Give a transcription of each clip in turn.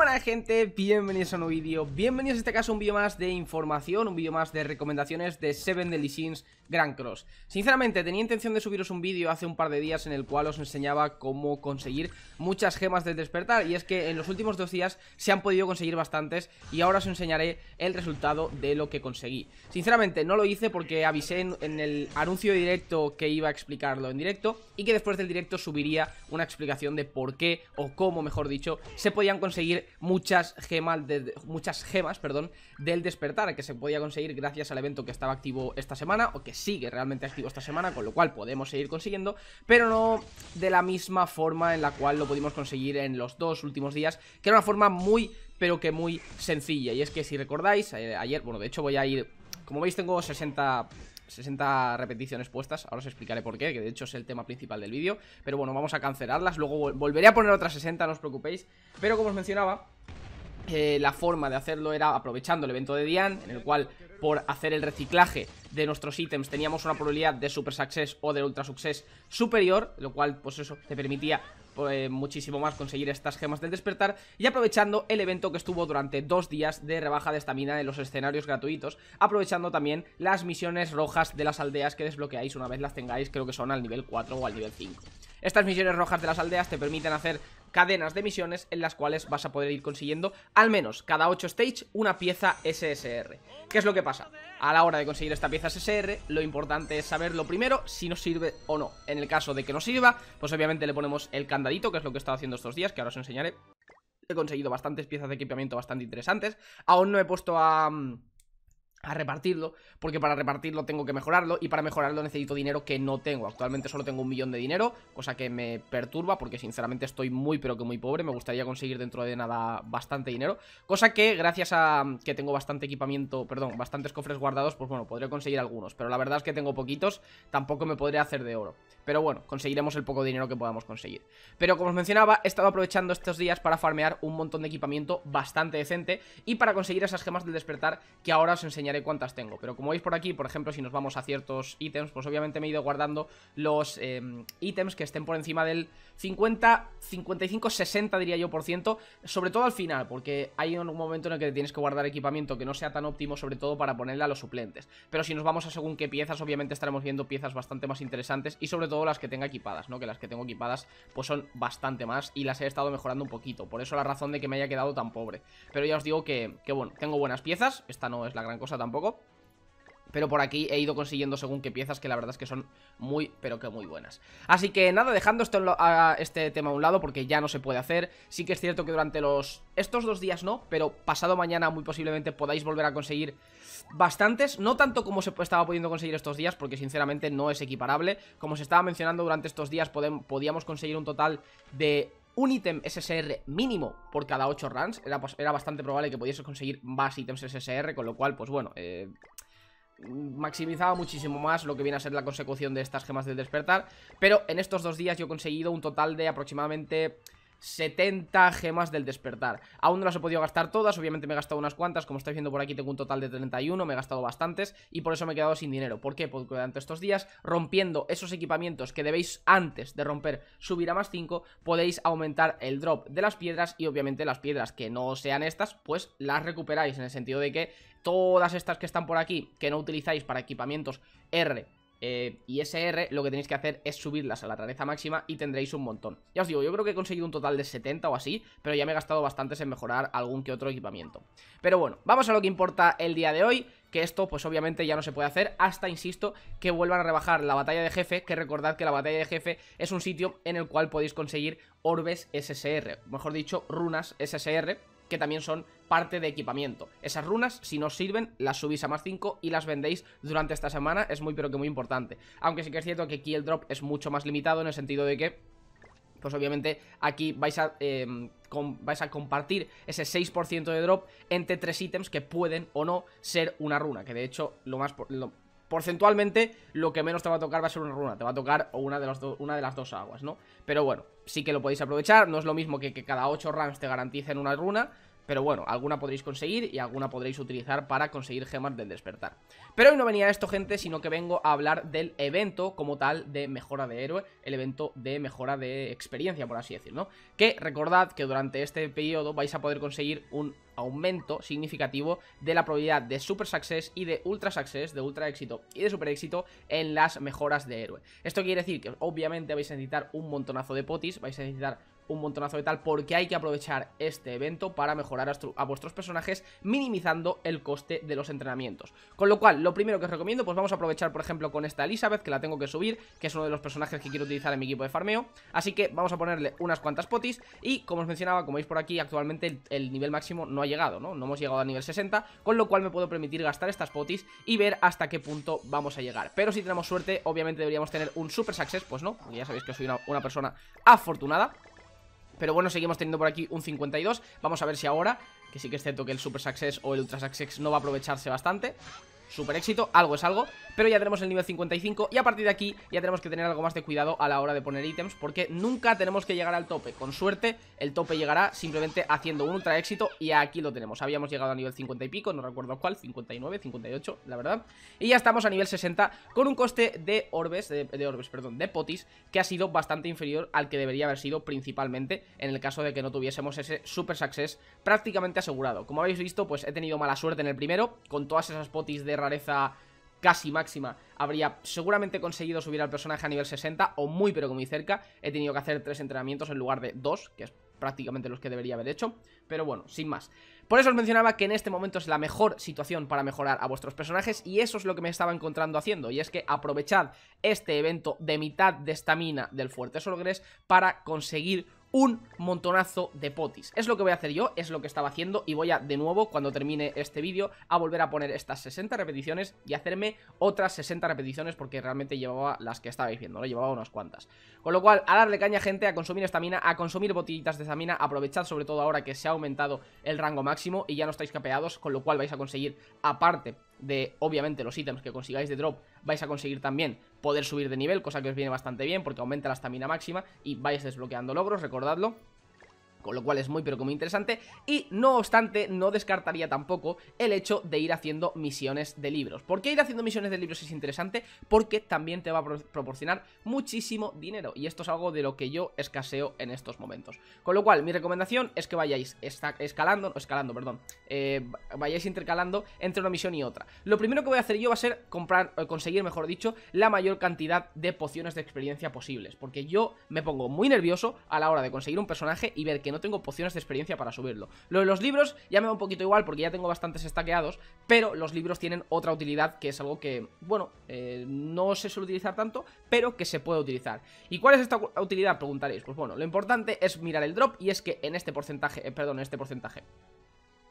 ¡Hola gente, bienvenidos a un nuevo vídeo, bienvenidos en este caso a un vídeo más de información, un vídeo más de recomendaciones de Seven Deadly Sins Grand Cross Sinceramente, tenía intención de subiros un vídeo hace un par de días en el cual os enseñaba cómo conseguir muchas gemas del despertar Y es que en los últimos dos días se han podido conseguir bastantes y ahora os enseñaré el resultado de lo que conseguí Sinceramente, no lo hice porque avisé en, en el anuncio directo que iba a explicarlo en directo Y que después del directo subiría una explicación de por qué o cómo, mejor dicho, se podían conseguir muchas gemas, de, muchas gemas perdón, del despertar que se podía conseguir gracias al evento que estaba activo esta semana o que sigue realmente activo esta semana, con lo cual podemos seguir consiguiendo, pero no de la misma forma en la cual lo pudimos conseguir en los dos últimos días, que era una forma muy, pero que muy sencilla. Y es que si recordáis, eh, ayer, bueno, de hecho voy a ir como veis tengo 60 60 repeticiones puestas, ahora os explicaré por qué, que de hecho es el tema principal del vídeo, pero bueno, vamos a cancelarlas, luego volveré a poner otras 60, no os preocupéis, pero como os mencionaba, eh, la forma de hacerlo era aprovechando el evento de Dian, en el cual por hacer el reciclaje de nuestros ítems teníamos una probabilidad de Super Success o de Ultra Success superior, lo cual pues eso te permitía pues, muchísimo más conseguir estas gemas del despertar y aprovechando el evento que estuvo durante dos días de rebaja de estamina en los escenarios gratuitos, aprovechando también las misiones rojas de las aldeas que desbloqueáis una vez las tengáis, creo que son al nivel 4 o al nivel 5. Estas misiones rojas de las aldeas te permiten hacer cadenas de misiones en las cuales vas a poder ir consiguiendo al menos cada 8 stage una pieza SSR. ¿Qué es lo que pasa? A la hora de conseguir esta pieza SSR, lo importante es saber lo primero si nos sirve o no. En el caso de que nos sirva, pues obviamente le ponemos el candadito, que es lo que he estado haciendo estos días, que ahora os enseñaré. He conseguido bastantes piezas de equipamiento bastante interesantes. Aún no he puesto a... Mm, a repartirlo, porque para repartirlo tengo que mejorarlo y para mejorarlo necesito dinero que no tengo. Actualmente solo tengo un millón de dinero, cosa que me perturba porque sinceramente estoy muy pero que muy pobre, me gustaría conseguir dentro de nada bastante dinero, cosa que gracias a que tengo bastante equipamiento, perdón, bastantes cofres guardados, pues bueno, podré conseguir algunos, pero la verdad es que tengo poquitos, tampoco me podré hacer de oro. Pero bueno, conseguiremos el poco dinero que podamos conseguir. Pero como os mencionaba, he estado aprovechando estos días para farmear un montón de equipamiento bastante decente y para conseguir esas gemas del despertar que ahora os enseño cuántas tengo. Pero como veis por aquí, por ejemplo, si nos vamos a ciertos ítems, pues obviamente me he ido guardando los em, ítems que estén por encima del 50, 55, 60 diría yo por ciento, sobre todo al final, porque hay un momento en el que tienes que guardar equipamiento que no sea tan óptimo, sobre todo para ponerle a los suplentes. Pero si nos vamos a según qué piezas, obviamente estaremos viendo piezas bastante más interesantes y sobre todo las que tenga equipadas, ¿no? Que las que tengo equipadas pues son bastante más y las he estado mejorando un poquito. Por eso la razón de que me haya quedado tan pobre. Pero ya os digo que, que bueno, tengo buenas piezas, esta no es la gran cosa tampoco. Pero por aquí he ido consiguiendo según qué piezas que la verdad es que son muy, pero que muy buenas. Así que nada, dejando este tema a un lado porque ya no se puede hacer. Sí que es cierto que durante los... estos dos días no, pero pasado mañana muy posiblemente podáis volver a conseguir bastantes. No tanto como se estaba pudiendo conseguir estos días porque sinceramente no es equiparable. Como se estaba mencionando durante estos días podíamos conseguir un total de un ítem SSR mínimo por cada 8 runs. Era, era bastante probable que pudiese conseguir más ítems SSR, con lo cual, pues bueno, eh, maximizaba muchísimo más lo que viene a ser la consecución de estas gemas del despertar. Pero en estos dos días yo he conseguido un total de aproximadamente 70 gemas del despertar Aún no las he podido gastar todas, obviamente me he gastado unas cuantas Como estáis viendo por aquí tengo un total de 31, me he gastado bastantes Y por eso me he quedado sin dinero ¿Por qué? Porque durante estos días, rompiendo esos equipamientos que debéis antes de romper subir a más 5 Podéis aumentar el drop de las piedras Y obviamente las piedras que no sean estas, pues las recuperáis En el sentido de que todas estas que están por aquí Que no utilizáis para equipamientos R eh, y SR lo que tenéis que hacer es subirlas a la rareza máxima y tendréis un montón. Ya os digo, yo creo que he conseguido un total de 70 o así, pero ya me he gastado bastantes en mejorar algún que otro equipamiento. Pero bueno, vamos a lo que importa el día de hoy, que esto pues obviamente ya no se puede hacer hasta, insisto, que vuelvan a rebajar la batalla de jefe, que recordad que la batalla de jefe es un sitio en el cual podéis conseguir orbes SSR, mejor dicho, runas SSR, que también son parte de equipamiento. Esas runas, si no sirven, las subís a más 5 y las vendéis durante esta semana, es muy pero que muy importante. Aunque sí que es cierto que aquí el drop es mucho más limitado en el sentido de que pues obviamente aquí vais a, em, vais a compartir ese 6% de drop entre tres ítems que pueden o no ser una runa, que de hecho lo más... porcentualmente lo que menos te va a tocar va a ser una runa, te va a tocar una de, las una de las dos aguas, ¿no? Pero bueno, sí que lo podéis aprovechar, no es lo mismo que, que cada 8 runs te garanticen una runa, pero bueno, alguna podréis conseguir y alguna podréis utilizar para conseguir gemas del despertar. Pero hoy no venía esto, gente, sino que vengo a hablar del evento como tal de mejora de héroe, el evento de mejora de experiencia, por así decirlo, Que recordad que durante este periodo vais a poder conseguir un aumento significativo de la probabilidad de Super Success y de Ultra Success, de Ultra Éxito y de Super Éxito en las mejoras de héroe. Esto quiere decir que obviamente vais a necesitar un montonazo de potis, vais a necesitar un montonazo de tal, porque hay que aprovechar este evento para mejorar a, vuestros personajes, minimizando el coste de los entrenamientos. Con lo cual, lo primero que os recomiendo, pues vamos a aprovechar, por ejemplo, con esta Elizabeth, que la tengo que subir, que es uno de los personajes que quiero utilizar en mi equipo de farmeo, así que vamos a ponerle unas cuantas potis, y como os mencionaba, como veis por aquí, actualmente el, nivel máximo no ha llegado, ¿no? No hemos llegado al nivel 60, con lo cual me puedo permitir gastar estas potis y ver hasta qué punto vamos a llegar. Pero si tenemos suerte, obviamente deberíamos tener un super success, pues no, ya sabéis que soy una persona afortunada pero bueno, seguimos teniendo por aquí un 52 Vamos a ver si ahora, que sí que es cierto que el Super Success o el Ultra Success no va a aprovecharse bastante super éxito, algo es algo Pero ya tenemos el nivel 55 y a partir de aquí ya tenemos que tener algo más de cuidado a la hora de poner ítems Porque nunca tenemos que llegar al tope, con suerte el tope llegará simplemente haciendo un ultra éxito y aquí lo tenemos Habíamos llegado a nivel 50 y pico, no recuerdo cuál, 59, 58, la verdad Y ya estamos a nivel 60 con un coste de orbes, de, de orbes, perdón, de potis Que ha sido bastante inferior al que debería haber sido principalmente en el caso de que no tuviésemos ese super success prácticamente asegurado Como habéis visto pues he tenido mala suerte en el primero, con todas esas potis de rareza casi máxima, habría seguramente conseguido subir al personaje a nivel 60 o muy pero muy cerca. He tenido que hacer tres entrenamientos en lugar de dos, que es prácticamente los que debería haber hecho, pero bueno, sin más. Por eso os mencionaba que en este momento es la mejor situación para mejorar a vuestros personajes y eso es lo que me estaba encontrando haciendo y es que aprovechad este evento de mitad de estamina del Fuerte Solgres para conseguir un montonazo de potis. Es lo que voy a hacer yo, es lo que estaba haciendo y voy a, de nuevo, cuando termine este vídeo, a volver a poner estas 60 repeticiones y hacerme otras 60 repeticiones porque realmente llevaba las que estabais viendo, ¿no? Llevaba unas cuantas. Con lo cual, a darle caña, gente, a consumir estamina, a consumir botellitas de estamina, aprovechad sobre todo ahora que se ha aumentado el rango máximo y ya no estáis capeados, con lo cual vais a conseguir, aparte de obviamente los ítems que consigáis de drop vais a conseguir también poder subir de nivel, cosa que os viene bastante bien porque aumenta la estamina máxima y vais desbloqueando logros, recordadlo con lo cual es muy pero como interesante y no obstante no descartaría tampoco el hecho de ir haciendo misiones de libros. ¿Por qué ir haciendo misiones de libros es interesante? Porque también te va a proporcionar muchísimo dinero y esto es algo de lo que yo escaseo en estos momentos. Con lo cual mi recomendación es que vayáis escalando, escalando, perdón, eh, vayáis intercalando entre una misión y otra. Lo primero que voy a hacer yo va a ser comprar, conseguir mejor dicho, la mayor cantidad de pociones de experiencia posibles porque yo me pongo muy nervioso a la hora de conseguir un personaje y ver que no tengo pociones de experiencia para subirlo. Lo de los libros ya me da un poquito igual porque ya tengo bastantes estaqueados, pero los libros tienen otra utilidad que es algo que, bueno, eh, no se suele utilizar tanto, pero que se puede utilizar. ¿Y cuál es esta utilidad? Preguntaréis. Pues bueno, lo importante es mirar el drop y es que en este porcentaje, eh, perdón, en este porcentaje,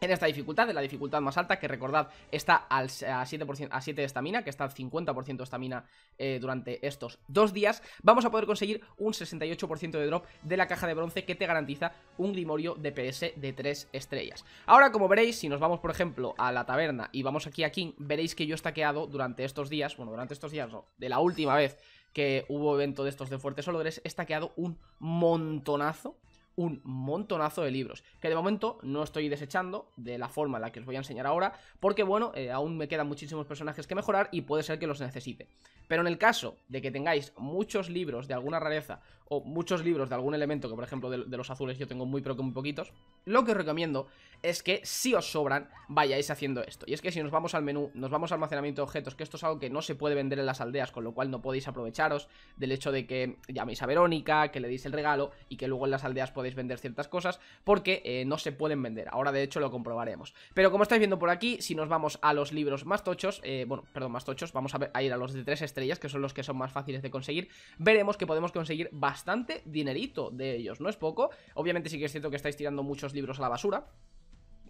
en esta dificultad, en la dificultad más alta, que recordad está al, a 7%, a 7 de estamina, que está al 50% de estamina eh, durante estos dos días, vamos a poder conseguir un 68% de drop de la caja de bronce que te garantiza un grimorio PS de 3 estrellas. Ahora, como veréis, si nos vamos, por ejemplo, a la taberna y vamos aquí a King, veréis que yo he staqueado durante estos días, bueno, durante estos días de la última vez que hubo evento de estos de Fuertes Olores, he staqueado un montonazo un montonazo de libros, que de momento no estoy desechando de la forma en la que os voy a enseñar ahora, porque bueno, eh, aún me quedan muchísimos personajes que mejorar y puede ser que los necesite. Pero en el caso de que tengáis muchos libros de alguna rareza o muchos libros de algún elemento, que por ejemplo de, los azules yo tengo muy pero que muy poquitos, lo que os recomiendo es que si os sobran vayáis haciendo esto. Y es que si nos vamos al menú, nos vamos al almacenamiento de objetos, que esto es algo que no se puede vender en las aldeas, con lo cual no podéis aprovecharos del hecho de que llaméis a Verónica, que le deis el regalo y que luego en las aldeas podéis vender ciertas cosas, porque eh, no se pueden vender. Ahora de hecho lo comprobaremos. Pero como estáis viendo por aquí, si nos vamos a los libros más tochos, eh, bueno, perdón, más tochos, vamos a, ir a los de tres estrellas, que son los que son más fáciles de conseguir, veremos que podemos conseguir bastante bastante dinerito de ellos, no es poco. Obviamente sí que es cierto que estáis tirando muchos libros a la basura,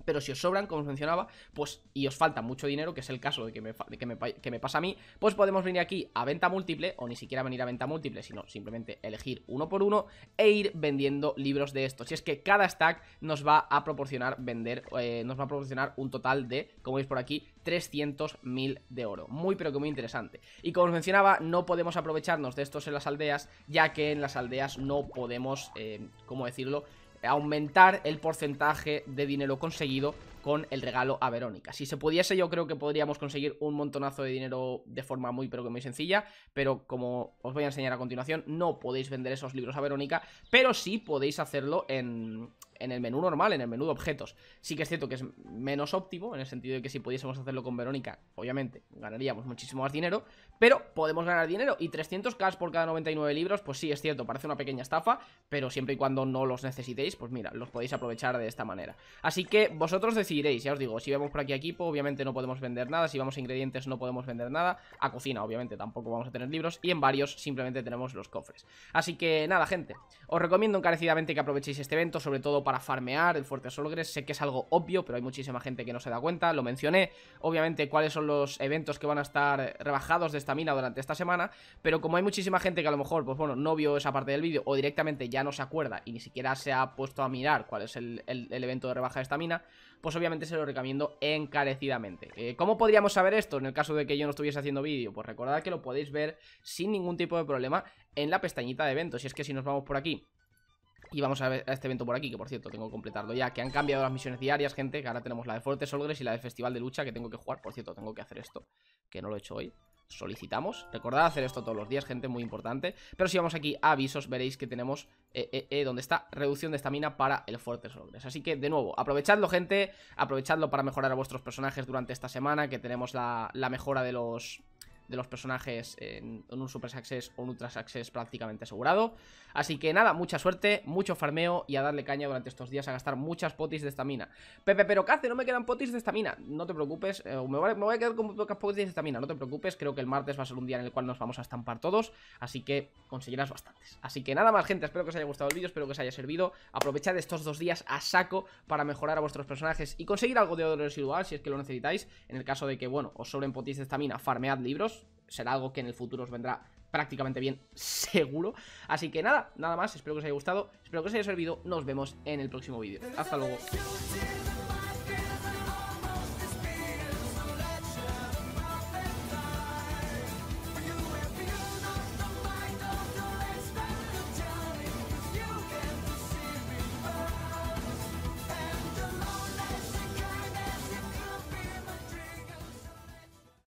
pero si os sobran, como os mencionaba, pues y os falta mucho dinero, que es el caso de que me, que me, pasa a mí, pues podemos venir aquí a venta múltiple, o ni siquiera venir a venta múltiple, sino simplemente elegir uno por uno e ir vendiendo libros de estos. Y es que cada stack nos va a proporcionar vender, eh, nos va a proporcionar un total de, como veis por aquí, 300.000 de oro. Muy pero que muy interesante. Y como os mencionaba, no podemos aprovecharnos de estos en las aldeas, ya que en las aldeas no podemos, eh, ¿cómo decirlo?, aumentar el porcentaje de dinero conseguido con el regalo a Verónica. Si se pudiese, yo creo que podríamos conseguir un montonazo de dinero de forma muy, pero que muy sencilla. Pero como os voy a enseñar a continuación, no podéis vender esos libros a Verónica, pero sí podéis hacerlo en, en el menú normal, en el menú de objetos. Sí que es cierto que es menos óptimo, en el sentido de que si pudiésemos hacerlo con Verónica, obviamente ganaríamos muchísimo más dinero, pero podemos ganar dinero y 300 k por cada 99 libros, pues sí, es cierto, parece una pequeña estafa, pero siempre y cuando no los necesitéis, pues mira, los podéis aprovechar de esta manera. Así que vosotros decidiréis, ya os digo, si vemos por aquí equipo, obviamente no podemos vender nada, si vamos a ingredientes no podemos vender nada, a cocina obviamente tampoco vamos a tener libros y en varios simplemente tenemos los cofres. Así que nada, gente, os recomiendo encarecidamente que aprovechéis este evento, sobre todo para farmear, el Fuerte Solgres, sé que es algo obvio, pero hay muchísima gente que no se da cuenta, lo mencioné, obviamente cuáles son los eventos que van a estar rebajados de esta mina durante esta semana, pero como hay muchísima gente que a lo mejor, pues bueno, no vio esa parte del vídeo o directamente ya no se acuerda y ni siquiera se ha puesto a mirar cuál es el, evento de rebaja de esta mina pues obviamente se lo recomiendo encarecidamente. Eh, ¿Cómo podríamos saber esto en el caso de que yo no estuviese haciendo vídeo? Pues recordad que lo podéis ver sin ningún tipo de problema en la pestañita de eventos, y es que si nos vamos por aquí y vamos a, ver a este evento por aquí, que por cierto tengo que completarlo ya Que han cambiado las misiones diarias, gente Que ahora tenemos la de Forte Soldres y la de Festival de Lucha Que tengo que jugar, por cierto, tengo que hacer esto Que no lo he hecho hoy solicitamos. Recordad hacer esto todos los días, gente, muy importante. Pero si vamos aquí a avisos, veréis que tenemos eh, eh, eh, donde está reducción de estamina para el fuerte Soldres. Así que, de nuevo, aprovechadlo, gente. Aprovechadlo para mejorar a vuestros personajes durante esta semana, que tenemos la, la mejora de los de los personajes en, un Super Success o un Ultra Success prácticamente asegurado. Así que nada, mucha suerte, mucho farmeo y a darle caña durante estos días a gastar muchas potis de estamina. Pepe, pero ¿qué hace? No me quedan potis de estamina. No te preocupes, eh, me, voy a, quedar con pocas potis de estamina, no te preocupes. Creo que el martes va a ser un día en el cual nos vamos a estampar todos, así que conseguirás bastantes. Así que nada más, gente, espero que os haya gustado el vídeo, espero que os haya servido. Aprovechad estos dos días a saco para mejorar a vuestros personajes y conseguir algo de oro residual si es que lo necesitáis. En el caso de que, bueno, os sobren potis de estamina, farmead libros será algo que en el futuro os vendrá prácticamente bien seguro. Así que nada, nada más, espero que os haya gustado, espero que os haya servido, nos vemos en el próximo vídeo. Hasta luego.